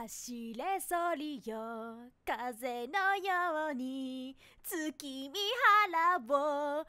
走れそりよ風のように月見原を